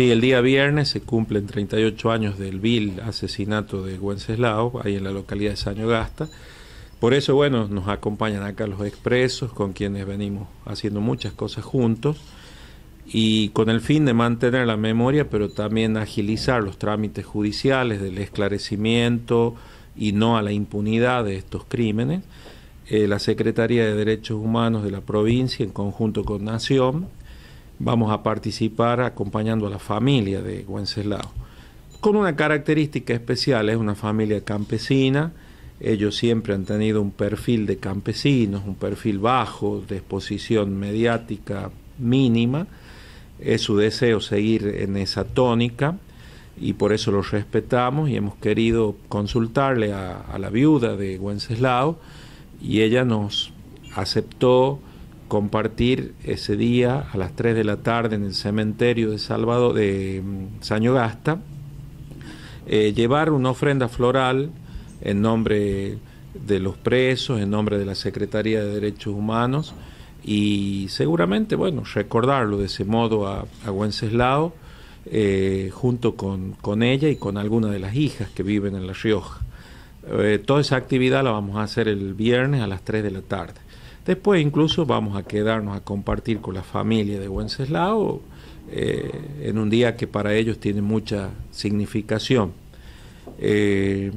Sí, el día viernes se cumplen 38 años del vil asesinato de Wenceslao, ahí en la localidad de Gasta. Por eso, bueno, nos acompañan acá los expresos, con quienes venimos haciendo muchas cosas juntos, y con el fin de mantener la memoria, pero también agilizar los trámites judiciales del esclarecimiento y no a la impunidad de estos crímenes. Eh, la Secretaría de Derechos Humanos de la provincia, en conjunto con Nación, vamos a participar acompañando a la familia de Wenceslao. Con una característica especial, es una familia campesina, ellos siempre han tenido un perfil de campesinos, un perfil bajo, de exposición mediática mínima, es su deseo seguir en esa tónica y por eso los respetamos y hemos querido consultarle a, a la viuda de Wenceslao y ella nos aceptó compartir ese día a las 3 de la tarde en el cementerio de Salvador de mm, Sañogasta, eh, llevar una ofrenda floral en nombre de los presos, en nombre de la Secretaría de Derechos Humanos y seguramente, bueno, recordarlo de ese modo a, a Wenceslao eh, junto con, ella y con alguna de las hijas que viven en La Rioja. Eh, toda esa actividad la vamos a hacer el viernes a las 3 de la tarde. Después incluso vamos a quedarnos a compartir con la familia de Wenceslao eh, en un día que para ellos tiene mucha significación. Eh,